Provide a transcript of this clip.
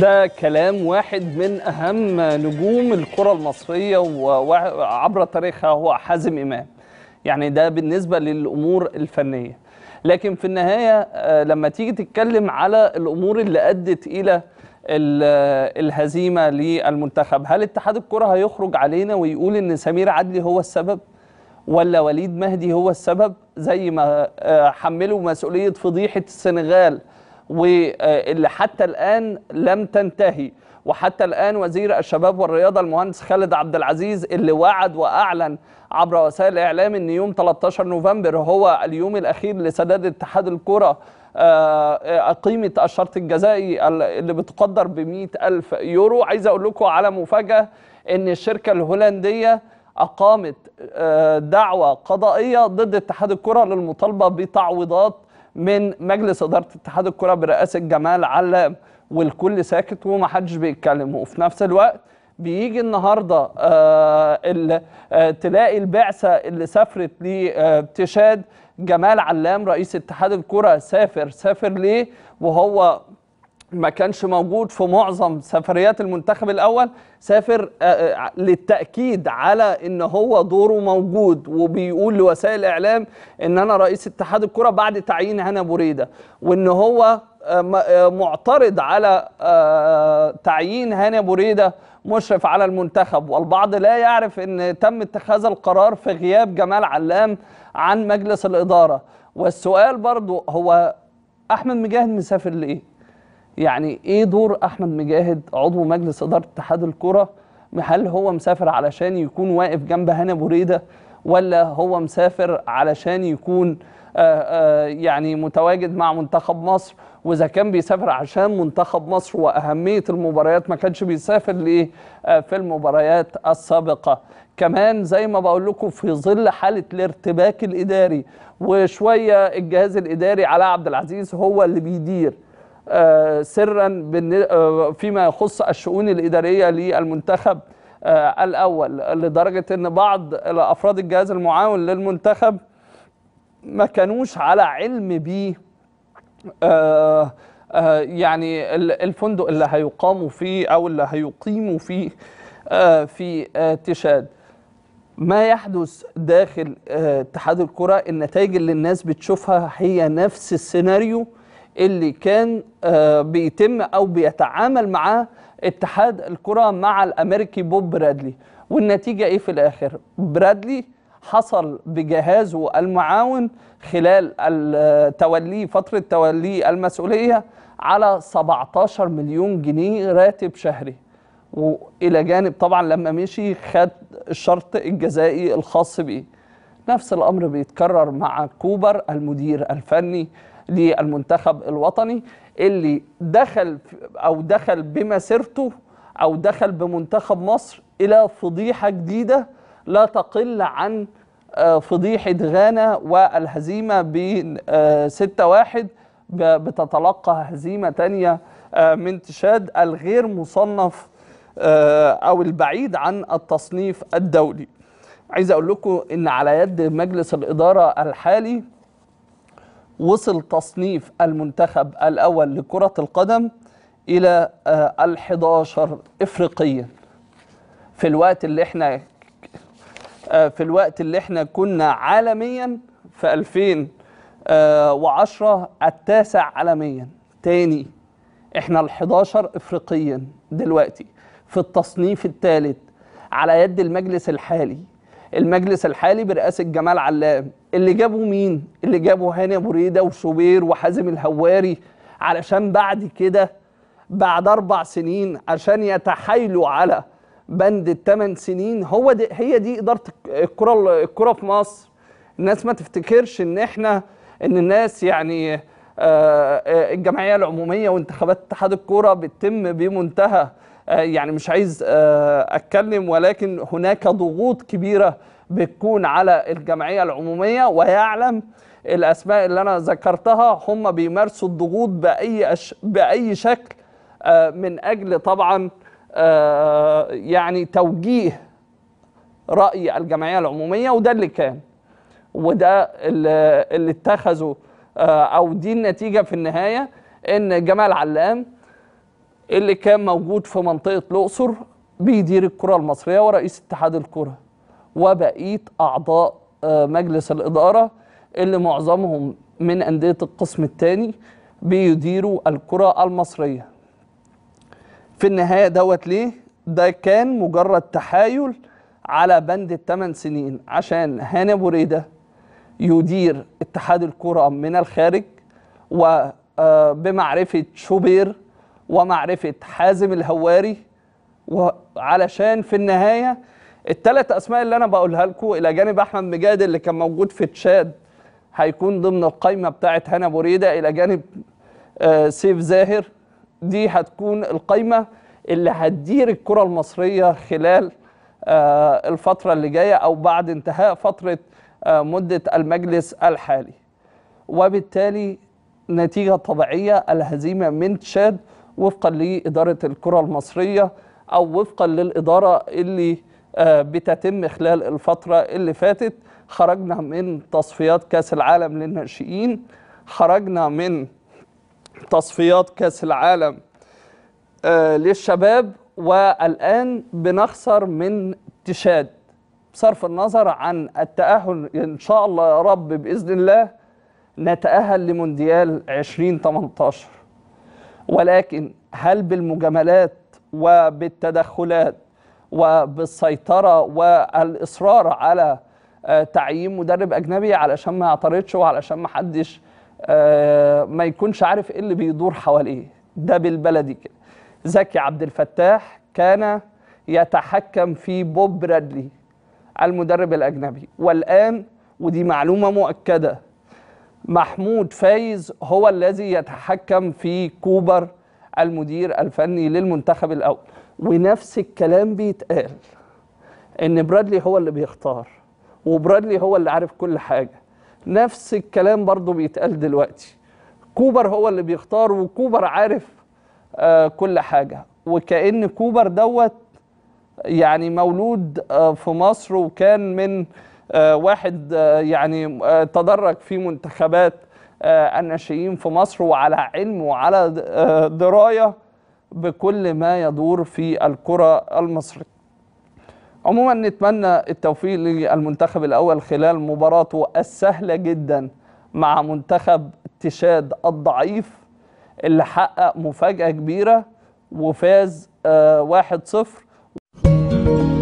ده كلام واحد من أهم نجوم الكرة المصرية وعبر تاريخها هو حازم إمام يعني ده بالنسبة للأمور الفنية لكن في النهاية آه، لما تيجي تتكلم على الأمور اللي أدت إلى الهزيمة للمنتخب هل اتحاد الكرة هيخرج علينا ويقول إن سمير عدلي هو السبب ولا وليد مهدي هو السبب زي ما آه، حملوا مسؤولية فضيحة السنغال واللي حتى الآن لم تنتهي وحتى الآن وزير الشباب والرياضة المهندس خالد عبد العزيز اللي وعد وأعلن عبر وسائل الإعلام أن يوم 13 نوفمبر هو اليوم الأخير لسداد اتحاد الكرة آه، آه، قيمة الشرط الجزائي اللي بتقدر ب ألف يورو عايز أقول لكم على مفاجأة أن الشركة الهولندية أقامت آه، دعوة قضائية ضد اتحاد الكرة للمطالبة بتعويضات من مجلس اداره اتحاد الكره برئاسه جمال علام والكل ساكت ومحدش بيتكلم وفي نفس الوقت بيجي النهارده آه آه تلاقي البعثه اللي سافرت لتشاد جمال علام رئيس اتحاد الكره سافر سافر ليه وهو ما كانش موجود في معظم سفريات المنتخب الاول سافر آه، آه، للتاكيد على ان هو دوره موجود وبيقول لوسائل الاعلام ان انا رئيس اتحاد الكره بعد تعيين هنا بوريده وان هو آه، معترض على تعيين هاني بوريده مشرف على المنتخب والبعض لا يعرف ان تم اتخاذ القرار في غياب جمال علام عن مجلس الاداره والسؤال برضو هو احمد مجاهد مسافر لايه يعني ايه دور احمد مجاهد عضو مجلس اداره اتحاد الكره هل هو مسافر علشان يكون واقف جنب هنا ريده ولا هو مسافر علشان يكون آآ آه، آآ آه، يعني متواجد مع منتخب مصر واذا كان بيسافر عشان منتخب مصر واهميه المباريات ما كانش بيسافر ليه آه، في المباريات السابقه كمان زي ما بقول لكم في ظل حاله الارتباك الاداري وشويه الجهاز الاداري على عبد العزيز هو اللي بيدير آه، سرا آه، فيما يخص الشؤون الإدارية للمنتخب آه، الأول لدرجة أن بعض أفراد الجهاز المعاون للمنتخب ما كانوش على علم ب يعني الفندق اللي هيقاموا فيه أو اللي هيقيموا فيه في تشاد ما يحدث داخل اتحاد الكرة النتائج اللي الناس بتشوفها هي نفس السيناريو اللي كان آه، بيتم او بيتعامل معاه اتحاد الكره مع الامريكي بوب برادلي والنتيجه ايه في الاخر برادلي حصل بجهازه المعاون خلال توليه فتره توليه المسؤوليه على 17 مليون جنيه راتب شهري والى جانب طبعا لما مشي خد الشرط الجزائي الخاص بيه نفس الامر بيتكرر مع كوبر المدير الفني للمنتخب الوطني اللي دخل او دخل بمسيرته او دخل بمنتخب مصر الى فضيحه جديده لا تقل عن آه، فضيحه غانا والهزيمه ب 6 آه، 1 بتتلقى هزيمه ثانيه آه، من تشاد الغير مصنف او البعيد عن التصنيف الدولي عايز اقول لكم ان على يد مجلس الاداره الحالي وصل تصنيف المنتخب الأول لكرة القدم إلى آه، ال11 إفريقيا في الوقت اللي احنا آه، في الوقت اللي احنا كنا عالميا في 2010 آه، التاسع عالميا تاني احنا ال11 إفريقيا دلوقتي في التصنيف الثالث على يد المجلس الحالي المجلس الحالي برئاسة جمال علام اللي جابوا مين؟ اللي جابوا هاني ابو ريده وشوبير وحازم الهواري علشان بعد كده بعد اربع سنين عشان يتحايلوا على بند الثمان سنين هو دي هي دي اداره الكره الكره في مصر الناس ما تفتكرش ان احنا ان الناس يعني آه، آه، الجمعيه العموميه وانتخابات اتحاد الكوره بتتم بمنتهى آه، يعني مش عايز اتكلم ولكن هناك ضغوط كبيره بتكون على الجمعيه العموميه ويعلم الاسماء اللي انا ذكرتها هم بيمارسوا الضغوط باي أش... باي شكل آه، من اجل طبعا آه، يعني توجيه راي الجمعيه العموميه وده اللي كان وده اللي, اللي اتخذه آه، او دي النتيجه في النهايه ان جمال علام اللي كان موجود في منطقه الاقصر بيدير الكره المصريه ورئيس اتحاد الكره وبقيه اعضاء آه، مجلس الاداره اللي معظمهم من انديه القسم الثاني بيديروا الكره المصريه في النهايه دوت ليه ده كان مجرد تحايل على بند الثمان سنين عشان هاني بوريده يدير اتحاد الكره من الخارج وبمعرفه آه، شوبير ومعرفه حازم الهواري وعلشان في النهايه الثلاث اسماء اللي انا بقولها لكم الى جانب احمد مجاد اللي كان موجود في تشاد هيكون ضمن القايمه بتاعه هنا بوريده الى جانب آه، سيف زاهر دي هتكون القايمه اللي هتدير الكره المصريه خلال آه، الفتره اللي جايه او بعد انتهاء فتره آه، مده المجلس الحالي وبالتالي نتيجه طبيعيه الهزيمه من تشاد وفقا لاداره الكره المصريه او وفقا للاداره اللي آه، بتتم خلال الفترة اللي فاتت خرجنا من تصفيات كأس العالم للناشئين خرجنا من تصفيات كأس العالم آه، للشباب والآن بنخسر من تشاد بصرف النظر عن التأهل إن شاء الله يا رب بإذن الله نتأهل لمونديال 2018 ولكن هل بالمجاملات وبالتدخلات وبالسيطرة والإصرار على آه، تعيين مدرب أجنبي علشان ما يعترضش وعلشان ما حدش آه، ما يكونش عارف إيه اللي بيدور حواليه ده بالبلدي كده زكي عبد الفتاح كان يتحكم في بوب برادلي المدرب الأجنبي والآن ودي معلومة مؤكدة محمود فايز هو الذي يتحكم في كوبر المدير الفني للمنتخب الأول ونفس الكلام بيتقال ان برادلي هو اللي بيختار وبرادلي هو اللي عارف كل حاجه نفس الكلام برضو بيتقال دلوقتي كوبر هو اللي بيختار وكوبر عارف آه كل حاجه وكأن كوبر دوت يعني مولود آه في مصر وكان من آه واحد آه يعني آه تدرج في منتخبات آه الناشئين في مصر وعلى علم وعلى آه درايه بكل ما يدور في الكرة المصرية عموما نتمنى التوفيق للمنتخب الأول خلال مباراته السهلة جدا مع منتخب تشاد الضعيف اللي حقق مفاجأة كبيرة وفاز Thank آه، you.